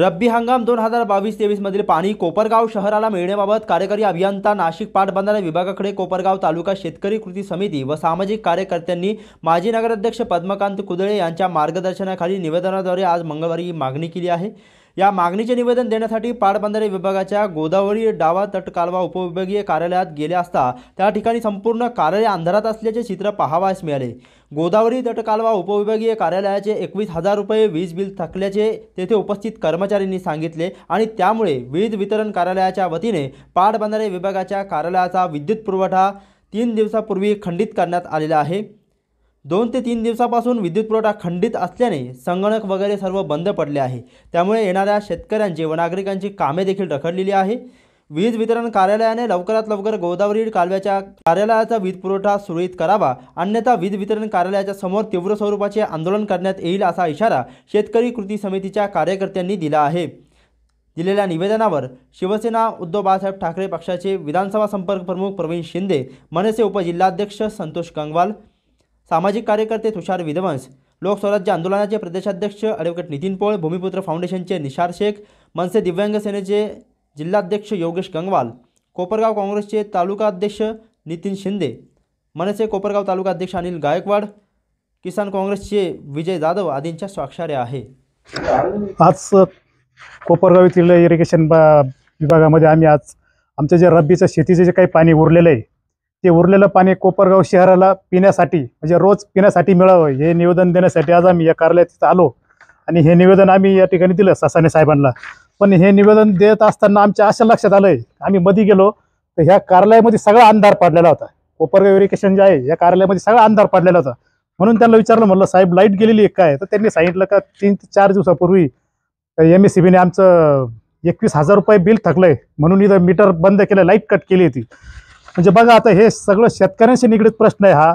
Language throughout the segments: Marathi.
रब्बी हंगाम दोन हजार बावीस तेवीसमधील पाणी कोपरगाव शहराला मिळण्याबाबत कार्यकारी अभियंता नाशिक पाटबंधारे विभागाकडे कोपरगाव तालुका शेतकरी कृती समिती व सामाजिक कार्यकर्त्यांनी माजी नगराध्यक्ष पद्मकांत कुदळे यांच्या मार्गदर्शनाखाली निवेदनाद्वारे आज मंगळवारी मागणी केली आहे या मागणीचे निवेदन देण्यासाठी पाटबंधारे विभागाच्या गोदावरी डावा तटकालवा उपविभागीय कार्यालयात गेले असता त्या ठिकाणी संपूर्ण कार्यालय अंधारात असल्याचे चित्र पाहावास मिळाले गोदावरी तटकालवा उपविभागीय कार्यालयाचे एकवीस हजार रुपये वीज बिल थकल्याचे तेथे उपस्थित कर्मचाऱ्यांनी सांगितले आणि त्यामुळे वीज वितरण कार्यालयाच्या वतीने पाटबंधारे विभागाच्या कार्यालयाचा विद्युत पुरवठा तीन दिवसापूर्वी खंडित करण्यात आलेला आहे दोन ते तीन दिवसापासून विद्युत पुरवठा खंडित असल्याने संगणक वगैरे सर्व बंद पडले आहे त्यामुळे येणाऱ्या शेतकऱ्यांची व नागरिकांची कामे देखील रखडलेली आहे वीज वितरण कार्यालयाने लवकरात लवकर गोदावरी कालव्याच्या कार्यालयाचा वीज पुरवठा सुरळीत करावा अन्यथा वीज वितरण कार्यालयाच्या समोर तीव्र स्वरूपाचे आंदोलन करण्यात येईल असा इशारा शेतकरी कृती समितीच्या कार्यकर्त्यांनी दिला आहे दिलेल्या निवेदनावर शिवसेना उद्धव बाळासाहेब ठाकरे पक्षाचे विधानसभा संपर्क प्रमुख प्रवीण शिंदे मनसे उपजिल्हाध्यक्ष संतोष गंगवाल सामाजिक कार्यकर्ते तुषार लोक लोकस्वराज्य आंदोलनाचे प्रदेशाध्यक्ष ॲडव्होकेट नितीन पोळ भूमिपुत्र फाउंडेशनचे निषार शेख मनसे दिव्यांग सेनेचे जिल्हाध्यक्ष योगेश गंगवाल कोपरगाव काँग्रेसचे तालुका अध्यक्ष नितीन शिंदे मनसे कोपरगाव तालुका अध्यक्ष अनिल गायकवाड किसान काँग्रेसचे विजय जाधव आदींच्या स्वाक्षऱ्या आहे आज कोपरगाव येथील इरिगेशन विभागामध्ये आम्ही आज आमच्या जे रब्बीचं शेतीचे जे काही पाणी उरलेलं आहे ते उरलेलं पाणी कोपरगाव शहराला पिण्यासाठी म्हणजे रोज पिण्यासाठी मिळावं हे निवेदन देण्यासाठी आज आम्ही या कार्यालयात आलो आणि हे निवेदन आम्ही या ठिकाणी दिलं ससाने साहेबांना पण हे निवेदन देत असताना आमच्या अशा लक्षात आलंय आम्ही मध्ये गेलो तर ह्या कार्यालयामध्ये सगळा अंधार पडलेला होता कोपरगाव इरिगेशन जे आहे या कार्यालयामध्ये सगळा अंधार पडलेला होता म्हणून त्यांना विचारलं म्हणलं साहेब लाईट गेलेली एक काय तर त्यांनी सांगितलं का तीन ते चार दिवसापूर्वी एम एस सी बीने आमचं एकवीस हजार रुपये बिल थकलंय म्हणून इथं मीटर बंद केलं लाईट कट केली होती म्हणजे बघा आता हे सगळं शेतकऱ्यांशी निगडीत प्रश्न आहे हा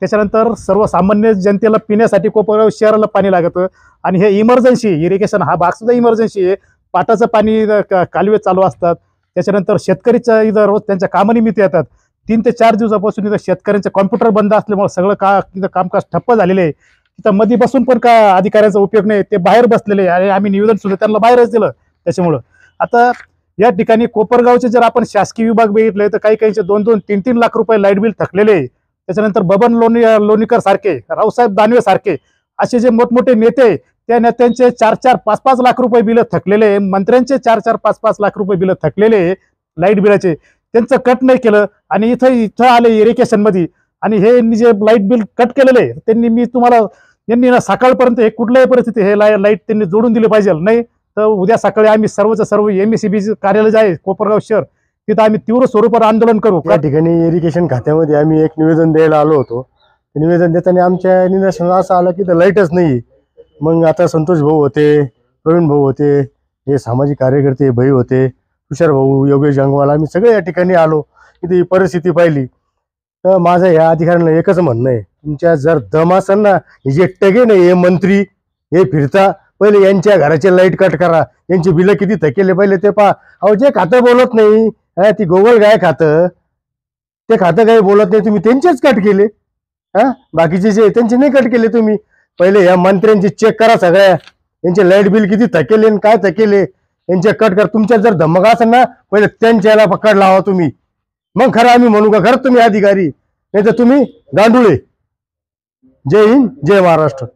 त्याच्यानंतर सर्वसामान्य जनतेला पिण्यासाठी कोपरगाव शहराला पाणी लागतं आणि हे इमर्जन्सी इरिगेशन हा भागसुद्धा इमर्जन्सी आहे पाटाचं पाणी कालवे चालू असतात त्याच्यानंतर शेतकरीच्या इथं रोज त्यांच्या कामानिमित्त येतात तीन ते चार दिवसापासून इथं शेतकऱ्यांचे कॉम्प्युटर बंद असल्यामुळे सगळं का इथं कामकाज ठप्प झालेलं आहे तिथं मध्ये बसून पण का अधिकाऱ्यांचा उपयोग नाही ते बाहेर बसलेले आणि आम्ही निवेदन सुद्धा त्यांना बाहेरच दिलं त्याच्यामुळं आता या ठिकाणी कोपरगावचे जर आपण शासकीय विभाग बघितले तर काही काहीचे दोन दोन तीन तीन लाख रुपये लाईट बिल थकलेले त्याच्यानंतर बबन लोणी लोणीकर सारखे रावसाहेब दानवे सारखे असे जे मोठमोठे नेते त्या नेत्यांचे चार चार पाच पाच लाख रुपये बिल थकलेले मंत्र्यांचे चार चार पाच पाच लाख रुपये बिल थकलेले लाईट बिलाचे त्यांचं कट नाही केलं आणि इथं इथं आले मध्ये आणि हे जे लाईट बिल कट केलेले त्यांनी मी तुम्हाला यांनी ना सकाळपर्यंत हे कुठल्याही परिस्थिती हे लाईट त्यांनी जोडून दिले पाहिजे नाही तर उद्या सकाळी आम्ही सर्वच सर्व एम एमएससीबी कार्यालय आहे कोपरगाव शहर तिथं आम्ही तीव्र स्वरूपात आंदोलन करू त्या ठिकाणी इरिगेशन खात्यामध्ये आम्ही एक निवेदन द्यायला आलो होतो निवेदन देताना आमच्या निदर्शनाला असं आलं की लाईटच नाही मग आता संतोष भाऊ होते प्रवीण भाऊ होते हे सामाजिक कार्यकर्ते भाई होते तुषार भाऊ योगेश गंगवाल आम्ही सगळे या ठिकाणी आलो इथे परिस्थिती पाहिली तर माझं ह्या अधिकाऱ्यांना एकच म्हणणं आहे तुमच्या जर दम असेल ना हे जे टगे नाही हे मंत्री हे फिरता पहिले यांच्या घराचे लाईट कट करा यांची बिलं किती थकेले पहिले ते पा अहो जे खातं बोलत नाही ती गोगल गाय खातं ते खातं काय बोलत नाही तुम्ही त्यांचेच कट केले हा बाकीचे जे त्यांचे नाही कट केले तुम्ही पहिले या मंत्र्यांचे चेक करा सगळ्या यांचे लाईट बिल किती थकेले आणि काय थकेले यांचे कट करा तुमच्या जर धमका असेल ना पहिले त्यांच्याला पकड लावा तुम्ही मग खरं आम्ही म्हणू का खरं तुम्ही अधिकारी नाही तर तुम्ही गांडुळे जय हिंद जय महाराष्ट्र